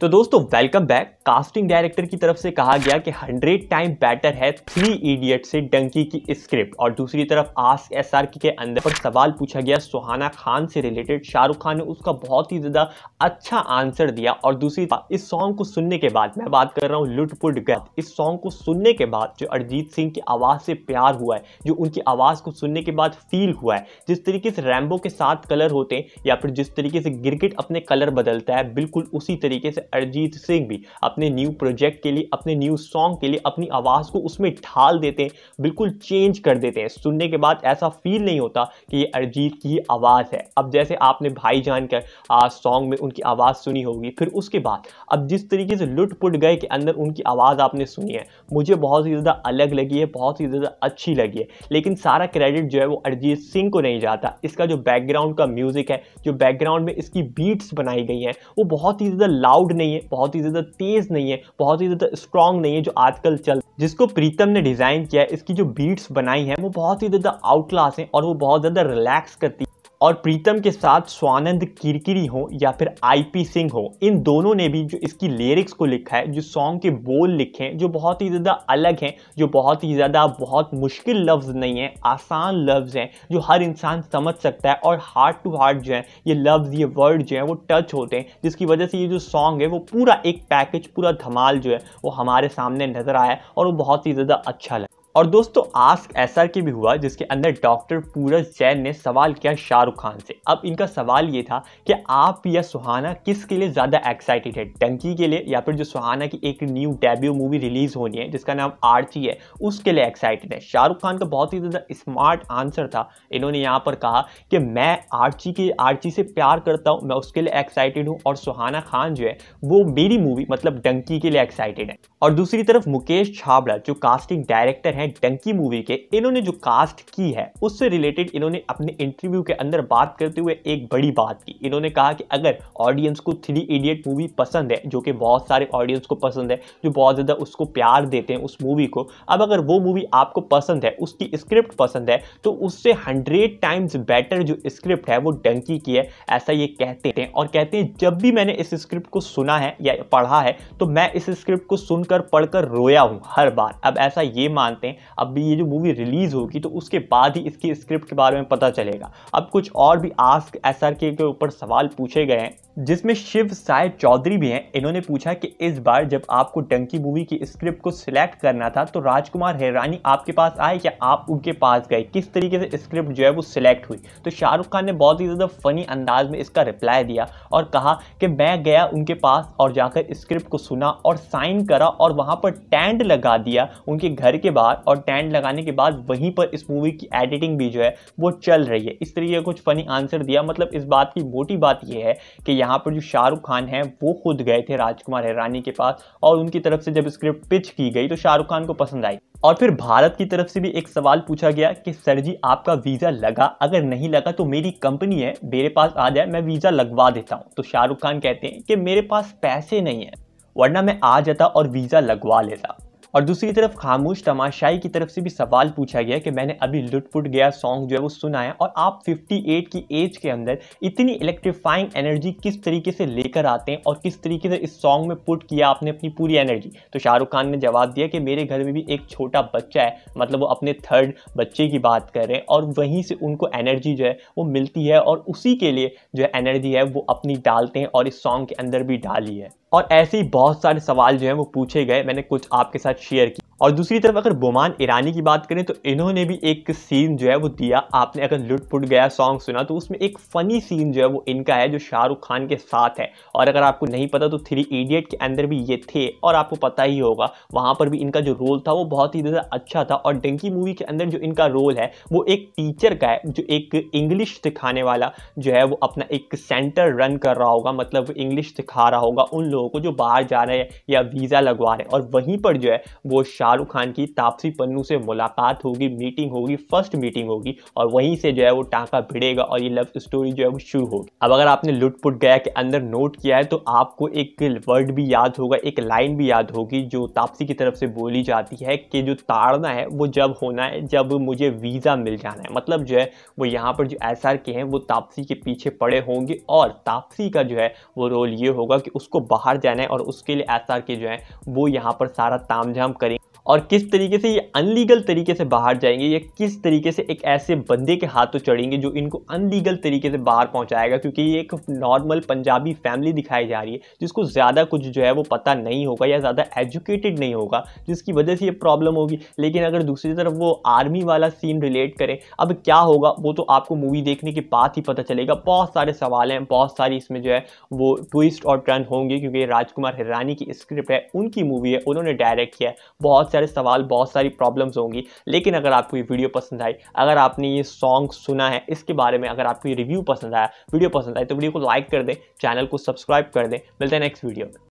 तो दोस्तों welcome back casting director की तरफ से कहा गया कि 100 टाइम बेटर है थ्री इडियट से डंकी की स्क्रिप्ट और दूसरी तरफ आस एस आर के अंदर पर सवाल पूछा गया सुहाना खान से रिलेटेड शाहरुख खान ने उसका बहुत ही ज़्यादा अच्छा आंसर दिया और दूसरी इस सॉन्ग को सुनने के बाद मैं बात कर रहा हूँ लुटपुट गैप इस सॉन्ग को सुनने के बाद जो अरिजीत सिंह की आवाज़ से प्यार हुआ है जो उनकी आवाज़ को सुनने के बाद फील हुआ है जिस तरीके से रैम्बो के साथ कलर होते हैं या फिर जिस तरीके से गिरगिट अपने कलर बदलता है बिल्कुल उसी तरीके से अरिजीत सिंह भी अपने न्यू प्रोजेक्ट के लिए अपने न्यू सॉन्ग के लिए अपनी आवाज़ को उसमें ढाल देते हैं बिल्कुल चेंज कर देते हैं सुनने के बाद ऐसा फील नहीं होता कि ये अरिजीत की आवाज़ है अब जैसे आपने भाई जान कर सॉन्ग में उनकी आवाज़ सुनी होगी फिर उसके बाद अब जिस तरीके से लुट पुट गए के अंदर उनकी आवाज़ आपने सुनी है मुझे बहुत ही ज़्यादा अलग लगी है बहुत ही ज़्यादा अच्छी लगी है लेकिन सारा क्रेडिट जो है वो अरिजीत सिंह को नहीं जाता इसका जो बैकग्राउंड का म्यूज़िक है जो बैकग्राउंड में इसकी बीट्स बनाई गई हैं वो बहुत ही ज़्यादा लाउड नहीं है बहुत ही ज़्यादा तेज़ नहीं है बहुत ही ज़्यादा स्ट्रॉन्ग नहीं है जो आजकल चल जिसको प्रीतम ने डिज़ाइन किया है इसकी जो बीट्स बनाई है वो बहुत ही ज़्यादा आउटलास्ट है और वो बहुत ज़्यादा रिलैक्स करती है और प्रीतम के साथ स्वानंद किरकिरी हो या फिर आईपी सिंह हो इन दोनों ने भी जो इसकी लिरिक्स को लिखा है जो सॉन्ग के बोल लिखे हैं जो बहुत ही ज़्यादा अलग हैं जो बहुत ही ज़्यादा बहुत मुश्किल लफ्ज़ नहीं है आसान लफ्ज़ हैं जो हर इंसान समझ सकता है और हार्ट टू हार्ट जो है ये लफ्ज़ ये वर्ड जो है वो टच होते हैं जिसकी वजह से ये जो सॉन्ग है वो पूरा एक पैकेज पूरा धमाल जो है वो हमारे सामने नज़र आया और वो बहुत ही ज़्यादा अच्छा लगा और दोस्तों आस्क ऐसा की भी हुआ जिसके अंदर डॉक्टर पूरज जैन ने सवाल किया शाहरुख खान से अब इनका सवाल ये था कि आप या सुहाना किसके लिए ज़्यादा एक्साइटेड है डंकी के लिए या फिर जो सुहाना की एक न्यू डेब्यू मूवी रिलीज़ होनी है जिसका नाम आरती है उसके लिए एक्साइटेड है शाहरुख खान का तो बहुत ही ज़्यादा स्मार्ट आंसर था इन्होंने यहाँ पर कहा कि मैं आरची के आरची से प्यार करता हूँ मैं उसके लिए एक्साइटेड हूँ और सुहाना खान जो है वो मेरी मूवी मतलब डंकी के लिए एक्साइटेड है और दूसरी तरफ मुकेश छाबड़ा जो कास्टिंग डायरेक्टर हैं एंड टंकी मूवी के इन्होंने जो कास्ट की है उससे रिलेटेड इन्होंने अपने इंटरव्यू के अंदर बात करते हुए एक बड़ी बात की इन्होंने कहा कि अगर ऑडियंस को थ्री इडियट मूवी पसंद है जो कि बहुत सारे ऑडियंस को पसंद है जो बहुत ज़्यादा उसको प्यार देते हैं उस मूवी को अब अगर वो मूवी आपको पसंद है उसकी स्क्रिप्ट पसंद है तो उससे हंड्रेड टाइम्स बेटर जो स्क्रिप्ट है वो डंकी की है ऐसा ये कहते हैं और कहते हैं जब भी मैंने इस स्क्रिप्ट को सुना है या पढ़ा है तो मैं इस स्क्रिप्ट को सुनकर पढ़कर रोया हूँ हर बार अब ऐसा ये मानते हैं हैं अब ये जो मूवी रिलीज़ होगी तो उसके बाद ही इसकी स्क्रिप्ट के बारे में पता चलेगा अब कुछ और भी आस्क एस के ऊपर सवाल पूछे गए हैं जिसमें शिव साय चौधरी भी हैं इन्होंने पूछा कि इस बार जब आपको डंकी मूवी की स्क्रिप्ट को सिलेक्ट करना था तो राजकुमार हैरानी आपके पास आए या आप उनके पास गए किस तरीके से स्क्रिप्ट जो है वो सिलेक्ट हुई तो शाहरुख खान ने बहुत ही ज़्यादा फ़नी अंदाज में इसका रिप्लाई दिया और कहा कि मैं गया उनके पास और जाकर स्क्रिप्ट को सुना और साइन करा और वहाँ पर टेंट लगा दिया उनके घर के बाहर और टेंट लगाने के बाद वहीं पर इस मूवी की एडिटिंग भी जो है वो चल रही है इस तरीके का कुछ फ़नी आंसर दिया मतलब इस बात की मोटी बात यह है कि यहाँ यहाँ पर जो शाहरुख खान हैं वो खुद गए थे राजकुमार हैरानी के पास और उनकी तरफ से जब स्क्रिप्ट पिच की गई तो शाहरुख खान को पसंद आई और फिर भारत की तरफ से भी एक सवाल पूछा गया कि सर जी आपका वीज़ा लगा अगर नहीं लगा तो मेरी कंपनी है मेरे पास आ जाए मैं वीज़ा लगवा देता हूँ तो शाहरुख खान कहते हैं कि मेरे पास पैसे नहीं है वरना मैं आ जाता और वीज़ा लगवा लेता और दूसरी तरफ खामोश तमाशाई की तरफ से भी सवाल पूछा गया कि मैंने अभी लुटपुट गया सॉन्ग जो है वो सुना है और आप 58 की एज के अंदर इतनी इलेक्ट्रीफाइंग एनर्जी किस तरीके से लेकर आते हैं और किस तरीके से इस सॉन्ग में पुट किया आपने अपनी पूरी एनर्जी तो शाहरुख खान ने जवाब दिया कि मेरे घर में भी एक छोटा बच्चा है मतलब वो अपने थर्ड बच्चे की बात कर रहे हैं और वहीं से उनको एनर्जी जो है वो मिलती है और उसी के लिए जो एनर्जी है वो अपनी डालते हैं और इस सॉन्ग के अंदर भी डाली है और ऐसे ही बहुत सारे सवाल जो हैं वो पूछे गए मैंने कुछ आपके साथ शेयर किए और दूसरी तरफ अगर बोमान ईरानी की बात करें तो इन्होंने भी एक सीन जो है वो दिया आपने अगर लुट पुट गया सॉन्ग सुना तो उसमें एक फ़नी सीन जो है वो इनका है जो शाहरुख खान के साथ है और अगर आपको नहीं पता तो थ्री इडियट के अंदर भी ये थे और आपको पता ही होगा वहाँ पर भी इनका जो रोल था वो बहुत ही ज़्यादा अच्छा था और डंकी मूवी के अंदर जो इनका रोल है वो एक टीचर का है जो एक इंग्लिश सिखाने वाला जो है वो अपना एक सेंटर रन कर रहा होगा मतलब इंग्लिश सिखा रहा होगा उन लोगों को जो बाहर जा रहे हैं या वीज़ा लगवा रहे हैं और वहीं पर जो है वो शाह शाहरुख खान की तापसी पन्नू से मुलाकात होगी मीटिंग होगी फर्स्ट मीटिंग होगी और वहीं से जो है वो टाका भिड़ेगा और ये लव स्टोरी जो है वो शुरू होगी अब अगर आपने लुटपुट गया के अंदर नोट किया है तो आपको एक वर्ड भी याद होगा एक लाइन भी याद होगी जो तापसी की तरफ से बोली जाती है कि जो ताड़ना है वो जब होना है जब मुझे वीज़ा मिल जाना है मतलब जो है वो यहाँ पर जो एस के हैं वो तापसी के पीछे पड़े होंगे और तापसी का जो है वो रोल ये होगा कि उसको बाहर जाना है और उसके लिए एस के जो है वो यहाँ पर सारा तामझाम करेंगे और किस तरीके से ये अनलीगल तरीके से बाहर जाएंगे या किस तरीके से एक ऐसे बंदे के हाथों तो चढ़ेंगे जो इनको अनलीगल तरीके से बाहर पहुंचाएगा क्योंकि ये एक नॉर्मल पंजाबी फैमिली दिखाई जा रही है जिसको ज़्यादा कुछ जो है वो पता नहीं होगा या ज़्यादा एजुकेटेड नहीं होगा जिसकी वजह से ये प्रॉब्लम होगी लेकिन अगर दूसरी तरफ वो आर्मी वाला सीन रिलेट करें अब क्या होगा वो तो आपको मूवी देखने के बाद ही पता चलेगा बहुत सारे सवाल हैं बहुत सारी इसमें जो है वो ट्विस्ट और टर्न होंगे क्योंकि राजकुमार हिरानी की स्क्रिप्ट है उनकी मूवी है उन्होंने डायरेक्ट किया है बहुत सारे सवाल बहुत सारी प्रॉब्लम्स होंगी लेकिन अगर आपको ये वीडियो पसंद आई अगर आपने ये सॉन्ग सुना है इसके बारे में अगर आपको ये रिव्यू पसंद आया वीडियो पसंद आए तो वीडियो को लाइक कर दें चैनल को सब्सक्राइब कर दें मिलते हैं नेक्स्ट वीडियो में